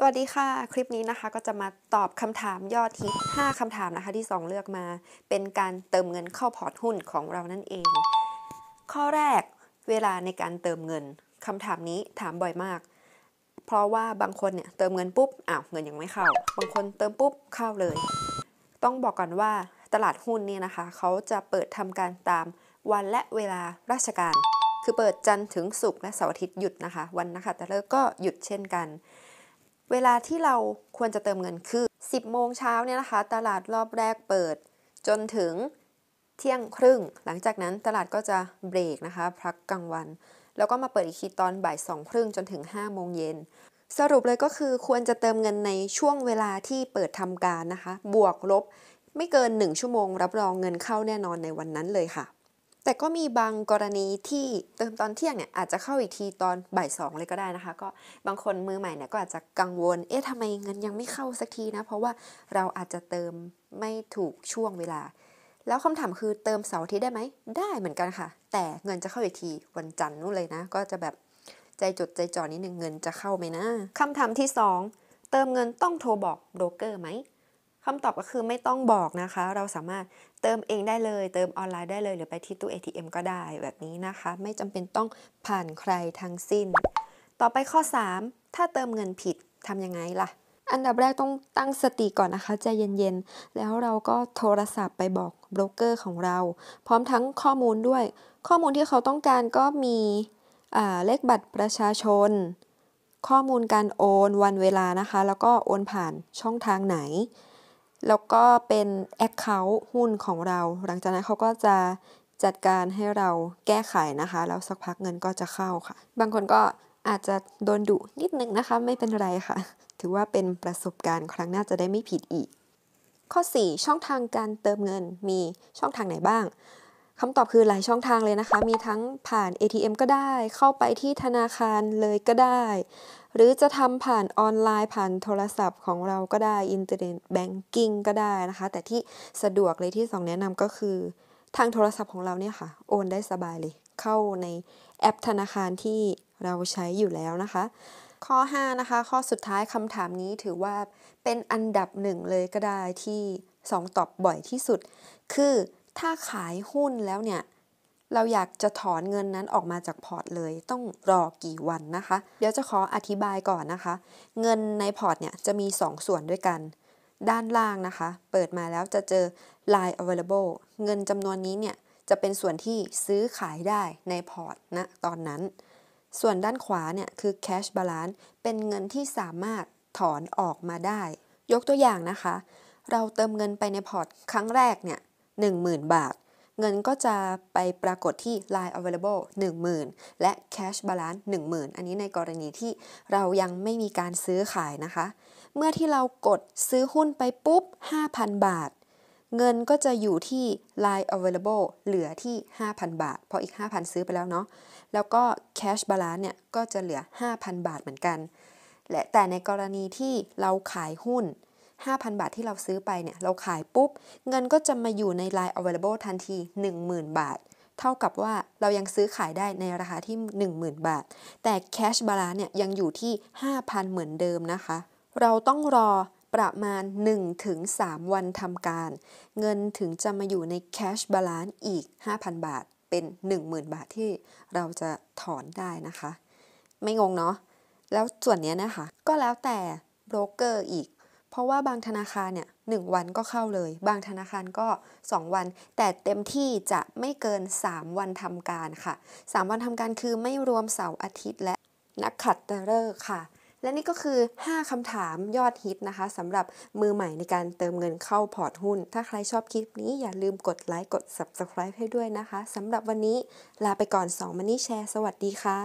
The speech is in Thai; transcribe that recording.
สวัสดีค่ะคลิปนี้นะคะก็จะมาตอบคำถามยอดฮิต5คำถามนะคะที่ 2 เลือกมาเป็นการเติมเงินเข้าพอร์ตหุ้นของเรานั่นเอง ข้อแรกเวลาในการเติมเงินคำถามนี้ถามบ่อยมาก เพราะว่าบางคนเนี่ยเติมเงินปุ๊บอ้าวเงินยังไม่เข้า บางคนเติมปุ๊บเข้าเลย ต้องบอกก่อนว่าตลาดหุ้นเนี่ยนะคะ เขาจะเปิดทำการตามวันและเวลาราชการ คือเปิดจันทร์ถึงศุกร์และเสาร์อาทิตย์หยุดนะคะวันนะคะ แต่เลิกก็หยุดเช่นกันเวลาที่เราควรจะเติมเงินคือ 10โมงเช้าเนี่ยนะคะ ตลาดรอบแรกเปิด จนถึงเที่ยงครึ่ง หลังจากนั้นตลาดก็จะเบรกนะคะ พักกลางวันแล้วก็มาเปิดอีกทีตอนบ่ายสองครึ่งจนถึง5โมงเย็นสรุปเลยก็คือควรจะเติมเงินในช่วงเวลาที่เปิดทำการนะคะ บวกลบ ไม่เกิน 1 ชั่วโมง รับรองเงินเข้าแน่นอนในวันนั้นเลยค่ะแต่ก็มีบางกรณีที่เติมตอนเที่ยงเนี่ยอาจจะเข้าอีกทีตอนบ่ายสองเลยก็ได้นะคะ ก็บางคนมือใหม่เนี่ยก็อาจจะกังวลเอ๊ะทำไมเงินยังไม่เข้าสักทีนะเพราะว่าเราอาจจะเติมไม่ถูกช่วงเวลาแล้วคำถามคือเติมเสาร์อาทิตย์ได้ไหมได้เหมือนกันค่ะ แต่เงินจะเข้าอีกทีวันจันทร์นู่นเลยนะก็จะแบบใจจดใจจ่อนิดนึงเงินจะเข้าไหมนะคำถามที่ 2 เติมเงินต้องโทรบอกโบรกเกอร์ไหมคำตอบก็คือไม่ต้องบอกนะคะ เราสามารถเติมเองได้เลย เติมออนไลน์ได้เลย หรือไปที่ตู้ ATM ก็ได้แบบนี้นะคะ ไม่จำเป็นต้องผ่านใครทั้งสิ้น ต่อไปข้อ 3 ถ้าเติมเงินผิดทำยังไงล่ะ อันดับแรกต้องตั้งสติก่อนนะคะ ใจเย็นๆ แล้วเราก็โทรศัพท์ไปบอกโบรกเกอร์ของเรา พร้อมทั้งข้อมูลด้วย ข้อมูลที่เขาต้องการก็มีเลขบัตรประชาชน ข้อมูลการโอนวันเวลานะคะ แล้วก็โอนผ่านช่องทางไหนแล้วก็เป็น Account หุ้นของเรา หลังจากนั้นเขาก็จะจัดการให้เราแก้ไขนะคะ แล้วสักพักเงินก็จะเข้าค่ะ บางคนก็อาจจะโดนดุนิดนึงนะคะ ไม่เป็นไรค่ะ ถือว่าเป็นประสบการณ์ครั้งหน้าจะได้ไม่ผิดอีก ข้อ4ช่องทางการเติมเงินมีช่องทางไหนบ้างคำตอบคือหลายช่องทางเลยนะคะ มีทั้งผ่าน ATM ก็ได้ เข้าไปที่ธนาคารเลยก็ได้หรือจะทำผ่านออนไลน์ ผ่านโทรศัพท์ของเราก็ได้อินเทอร์เน็ตแบงกิ้งก็ได้นะคะ แต่ที่สะดวกเลยที่สองแนะนำก็คือ ทางโทรศัพท์ของเราเนี่ยค่ะโอนได้สบายเลยเข้าในแอปธนาคารที่เราใช้อยู่แล้วนะคะ ข้อ 5 นะคะ ข้อสุดท้ายคำถามนี้ถือว่าเป็นอันดับหนึ่งเลยก็ได้ที่ 2 ตอบบ่อยที่สุด คือถ้าขายหุ้นแล้วเนี่ยเราอยากจะถอนเงินนั้นออกมาจากพอร์ตเลย ต้องรอกี่วันนะคะ เดี๋ยวจะขออธิบายก่อนนะคะ เงินในพอร์ตเนี่ย จะมี 2 ส่วนด้วยกัน ด้านล่างนะคะ เปิดมาแล้วจะเจอ line available เงินจำนวนนี้เนี่ยจะเป็นส่วนที่ซื้อขายได้ในพอร์ตนะตอนนั้น ส่วนด้านขวาเนี่ยคือ cash balance เป็นเงินที่สามารถถอนออกมาได้ ยกตัวอย่างนะคะ เราเติมเงินไปในพอร์ตครั้งแรกเนี่ย10,000 บาทเงินก็จะไปปรากฏที่ line available 10,000 และ cash balance 10,000 อันนี้ในกรณีที่เรายังไม่มีการซื้อขายนะคะ เมื่อที่เรากดซื้อหุ้นไปปุ๊บ 5,000 บาท เงินก็จะอยู่ที่ line available เหลือที่ 5,000 บาท เพราะอีก 5,000 ซื้อไปแล้วเนาะแล้วก็ cash balance เนี่ยก็จะเหลือ 5,000 บาทเหมือนกัน และแต่ในกรณีที่เราขายหุ้น5,000 บาทที่เราซื้อไปเนี่ย เราขายปุ๊บ เงินก็จะมาอยู่ใน Line Available ทันที 10,000 บาท เท่ากับว่าเรายังซื้อขายได้ในราคาที่ 10,000 บาท แต่แคชบาลานเนี่ย ยังอยู่ที่ 5,000 เหมือนเดิมนะคะ เราต้องรอประมาณ 1-3 วันทำการ เงินถึงจะมาอยู่ในแคชบาลานอีก 5,000 บาทเป็น 10,000 บาทที่เราจะถอนได้นะคะ ไม่งงเนาะแล้วส่วนนี้นะคะ ก็แล้วแต่โบรกเกอร์อีกเพราะว่าบางธนาคารเนี่ยหวันก็เข้าเลย บางธนาคารก็ 2 วัน แต่เต็มที่จะไม่เกิน 3 วันทำการค่ะ 3 วันทำการคือไม่รวมเสาร์อาทิตย์และนักขัดฤกษ์ค่ะ และนี่ก็คือ 5 คำถามยอดฮิตนะคะ สำหรับมือใหม่ในการเติมเงินเข้าพอร์ตหุ้น ถ้าใครชอบคลิปนี้อย่าลืมกดไลค์กด subscribe ให้ด้วยนะคะ สำหรับวันนี้ลาไปก่อน2มันนี่แชร์สวัสดีค่ะ